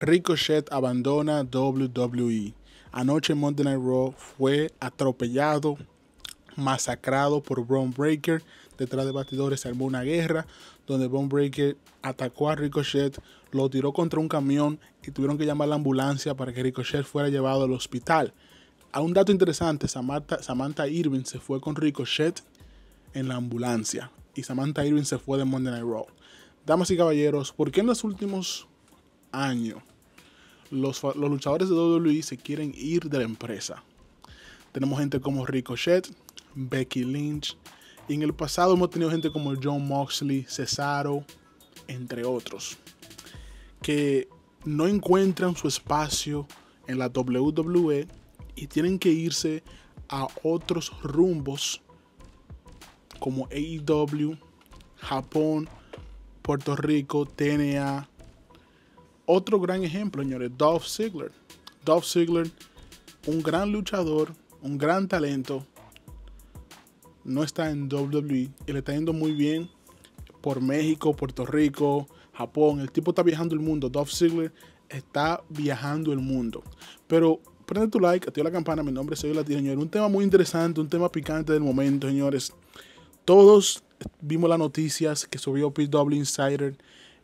Ricochet abandona WWE. Anoche en Monday Night Raw fue atropellado, masacrado por Braun Breaker. Detrás de bastidores se armó una guerra donde Braun Breaker atacó a Ricochet, lo tiró contra un camión y tuvieron que llamar a la ambulancia para que Ricochet fuera llevado al hospital. A un dato interesante, Samantha, Samantha Irving se fue con Ricochet en la ambulancia y Samantha Irving se fue de Monday Night Raw. Damas y caballeros, ¿por qué en los últimos años los, luchadores de WWE se quieren ir de la empresa. Tenemos gente como Ricochet, Becky Lynch, y en el pasado hemos tenido gente como John Moxley, Cesaro, entre otros, que no encuentran su espacio en la WWE y tienen que irse a otros rumbos como AEW, Japón, Puerto Rico, TNA, otro gran ejemplo, señores, Dolph Ziggler. Dolph Ziggler, un gran luchador, un gran talento. No está en WWE y le está yendo muy bien por México, Puerto Rico, Japón. El tipo está viajando el mundo. Dolph Ziggler está viajando el mundo. Pero prende tu like, activa la campana. Mi nombre es Soy la señores. Un tema muy interesante, un tema picante del momento, señores. Todos vimos las noticias que subió PW Insider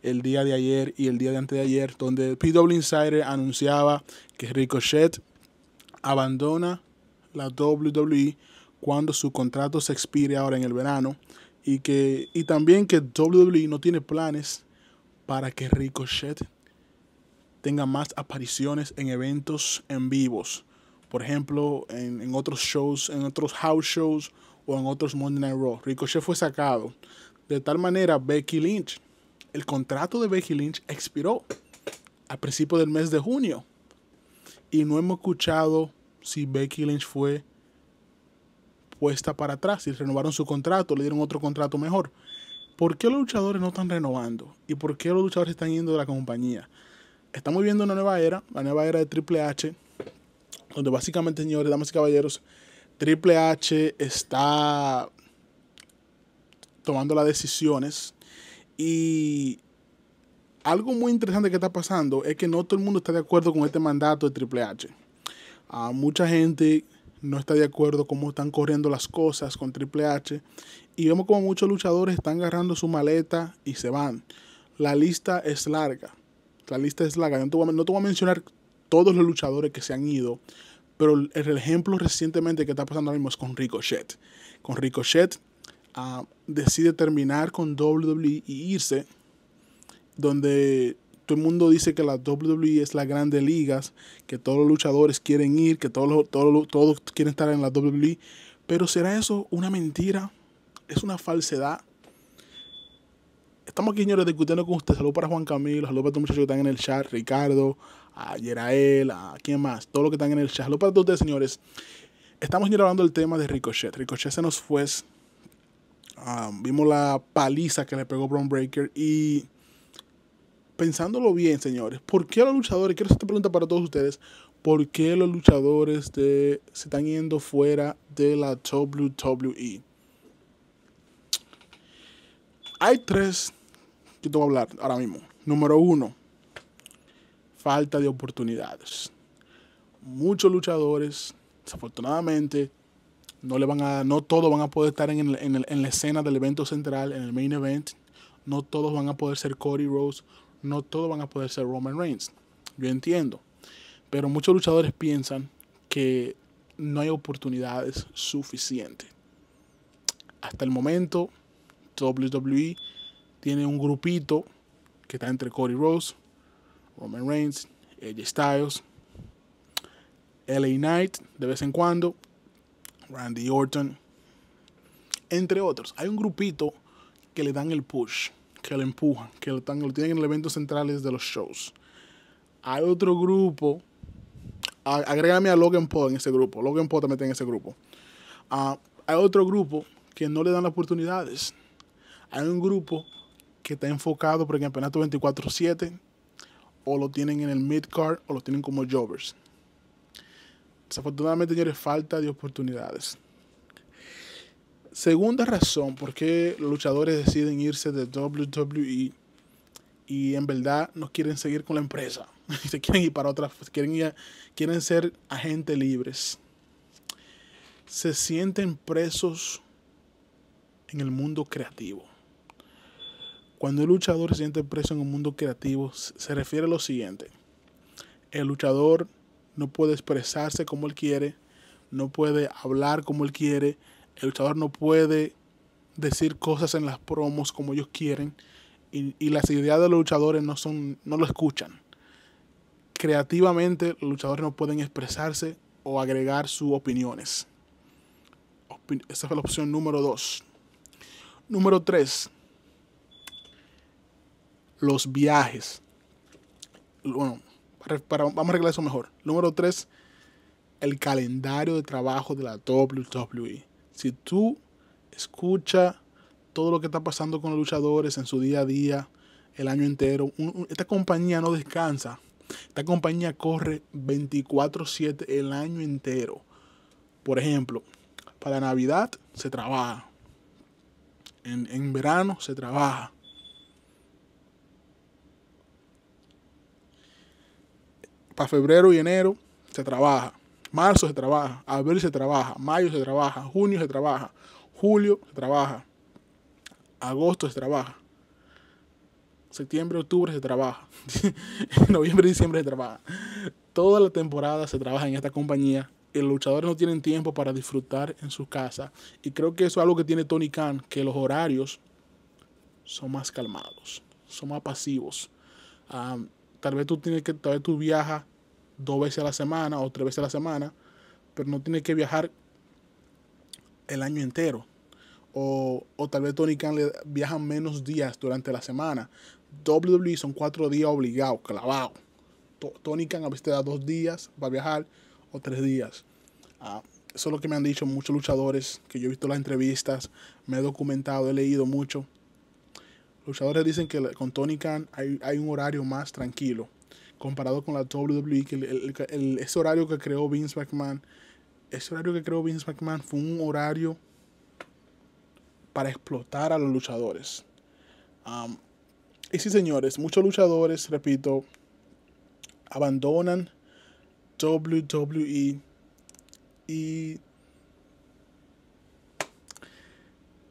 el día de ayer y el día de antes de ayer, donde PW Insider anunciaba que Ricochet abandona la WWE cuando su contrato se expire ahora en el verano y que y también que WWE no tiene planes para que Ricochet tenga más apariciones en eventos en vivos. Por ejemplo, en, en, otros shows, en otros house shows o en otros Monday Night Raw. Ricochet fue sacado. De tal manera, Becky Lynch el contrato de Becky Lynch expiró a principio del mes de junio. Y no hemos escuchado si Becky Lynch fue puesta para atrás, Si renovaron su contrato, le dieron otro contrato mejor. ¿Por qué los luchadores no están renovando? ¿Y por qué los luchadores están yendo de la compañía? Estamos viendo una nueva era, la nueva era de Triple H, donde básicamente, señores, damas y caballeros, Triple H está tomando las decisiones y algo muy interesante que está pasando es que no todo el mundo está de acuerdo con este mandato de Triple H. Ah, mucha gente no está de acuerdo con cómo están corriendo las cosas con Triple H. Y vemos como muchos luchadores están agarrando su maleta y se van. La lista es larga. La lista es larga. No te voy a, mencionar todos los luchadores que se han ido. Pero el ejemplo recientemente que está pasando ahora mismo es con Ricochet. Con Ricochet Ah, decide terminar con WWE y irse, donde todo el mundo dice que la WWE es la grande ligas, que todos los luchadores quieren ir, que todos, todos, quieren estar en la WWE, pero ¿será eso una mentira? ¿Es una falsedad? Estamos aquí, señores, discutiendo con ustedes. Saludos para Juan Camilo, Saludos para todos los muchachos que están en el chat, Ricardo, a Yerael, a quién más, todos los que están en el chat. Saludos para todos ustedes, señores. Estamos, señores, hablando del tema de Ricochet. Ricochet se nos fue Ah, vimos la paliza que le pegó Brown Breaker y pensándolo bien, señores, ¿por qué los luchadores, quiero hacer esta pregunta para todos ustedes, ¿por qué los luchadores de, se están yendo fuera de la WWE? Hay tres que tengo que hablar ahora mismo. Número uno, falta de oportunidades. Muchos luchadores, desafortunadamente, no, le van a, no todos van a poder estar en, en, en la escena del evento central, en el main event. No todos van a poder ser Cody Rhodes. No todos van a poder ser Roman Reigns. Yo entiendo. Pero muchos luchadores piensan que no hay oportunidades suficientes. Hasta el momento, WWE tiene un grupito que está entre Cody Rhodes, Roman Reigns, AJ Styles, LA Knight de vez en cuando Randy Orton, entre otros. Hay un grupito que le dan el push, que le empujan, que lo, tienen en los eventos centrales de los shows. Hay otro grupo, agrégame a Logan Paul en ese grupo, Logan Paul también está en ese grupo. Ah, hay otro grupo que no le dan las oportunidades. Hay un grupo que está enfocado por el campeonato 24-7 o lo tienen en el mid-card o lo tienen como jobbers. Desafortunadamente, señores, falta de oportunidades. Segunda razón por qué los luchadores deciden irse de WWE y en verdad no quieren seguir con la empresa. Se quieren ir para otras, quieren, quieren ser agentes libres. Se sienten presos en el mundo creativo. Cuando el luchador se siente preso en un mundo creativo, se refiere a lo siguiente. El luchador no puede expresarse como él quiere, no puede hablar como él quiere, el luchador no puede decir cosas en las promos como ellos quieren y, las ideas de los luchadores no, son, no lo escuchan. Creativamente los luchadores no pueden expresarse o agregar sus opiniones. esa fue la opción número dos. Número tres. Los viajes. Bueno, vamos a arreglar eso mejor. Número tres, el calendario de trabajo de la WWE. Si tú escuchas todo lo que está pasando con los luchadores en su día a día, el año entero, esta compañía no descansa. Esta compañía corre 24/7 el año entero. Por ejemplo, para Navidad se trabaja. en verano se trabaja. para febrero y enero se trabaja, marzo se trabaja, abril se trabaja, mayo se trabaja, junio se trabaja, julio se trabaja, agosto se trabaja, septiembre, octubre se trabaja, noviembre, diciembre se trabaja. Toda la temporada se trabaja en esta compañía los luchadores no tienen tiempo para disfrutar en su casa. Y creo que eso es algo que tiene Tony Khan, que los horarios son más calmados, son más pasivos. Ah, Tal vez tú tienes que, tal vez tú viajas dos veces a la semana o tres veces a la semana, pero no tienes que viajar el año entero. O, o tal vez Tony Khan le viajan menos días durante la semana. WWE son cuatro días obligados, clavados. Tony Khan a veces te da dos días para viajar o tres días. Ah, eso es lo que me han dicho muchos luchadores que yo he visto las entrevistas, me he documentado, he leído mucho luchadores dicen que con Tony Khan hay, un horario más tranquilo comparado con la WWE, que el, ese horario que creó Vince McMahon, ese horario que creó Vince McMahon fue un horario para explotar a los luchadores. y sí, señores, muchos luchadores, repito, abandonan WWE y...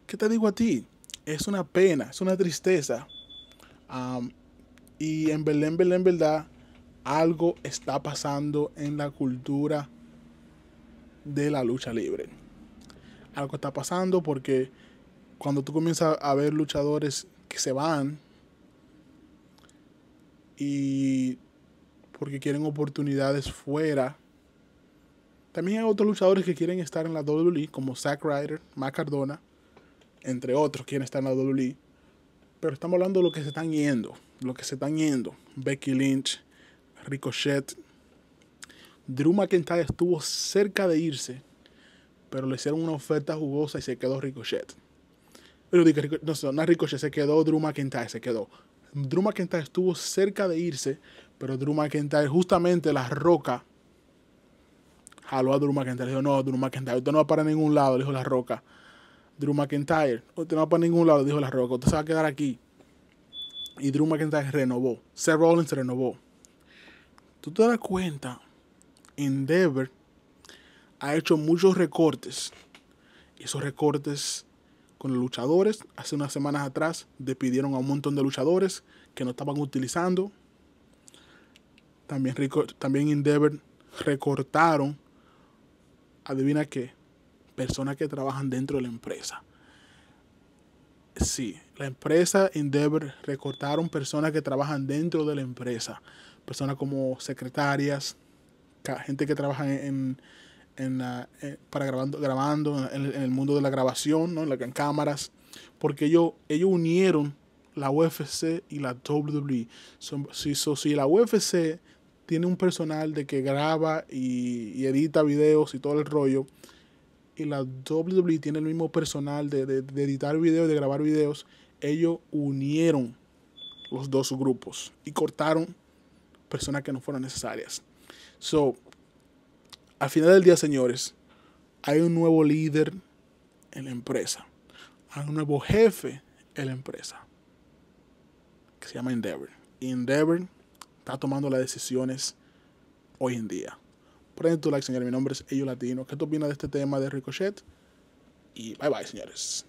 ¿Qué te digo a ti? es una pena, es una tristeza. y en Belén, Belén, verdad, en verdad, algo está pasando en la cultura de la lucha libre. Algo está pasando porque cuando tú comienzas a ver luchadores que se van y porque quieren oportunidades fuera, también hay otros luchadores que quieren estar en la WWE, como Zack Ryder, Mac Cardona, entre otros, quienes están en la WWE. Pero estamos hablando de lo que se están yendo, lo que se están yendo. Becky Lynch, Ricochet. Drew McIntyre estuvo cerca de irse, pero le hicieron una oferta jugosa y se quedó Ricochet. Pero no, no Ricochet, se quedó Drew McIntyre, se quedó. Drew McIntyre estuvo cerca de irse, pero Drew McIntyre, justamente la roca, jaló a Drew McIntyre. Le dijo, no, Drew McIntyre, usted no va para ningún lado, le dijo la roca Drew McIntyre, no te va para ningún lado, dijo La Roca, usted se va a quedar aquí. Y Drew McIntyre renovó. Seth Rollins renovó. Tú te das cuenta, Endeavor ha hecho muchos recortes. Esos recortes con los luchadores, hace unas semanas atrás, despidieron a un montón de luchadores que no estaban utilizando. También, también Endeavor recortaron, adivina qué, personas que trabajan dentro de la empresa. Sí, la empresa Endeavor recortaron personas que trabajan dentro de la empresa. Personas como secretarias, gente que trabaja en, eh, para grabando, grabando en, el mundo de la grabación, ¿no? en, la, en cámaras. Porque ellos, ellos unieron la UFC y la WWE. si, la UFC tiene un personal de que graba y, edita videos y todo el rollo, y la WWE tiene el mismo personal de, editar videos, de grabar videos, ellos unieron los dos grupos y cortaron personas que no fueron necesarias. So, al final del día, señores, hay un nuevo líder en la empresa. Hay un nuevo jefe en la empresa. Que se llama Endeavor. Endeavor está tomando las decisiones hoy en día. Prende tu like, señores. Mi nombre es Ello Latino. ¿Qué tú opinas de este tema de Ricochet? Y bye bye, señores.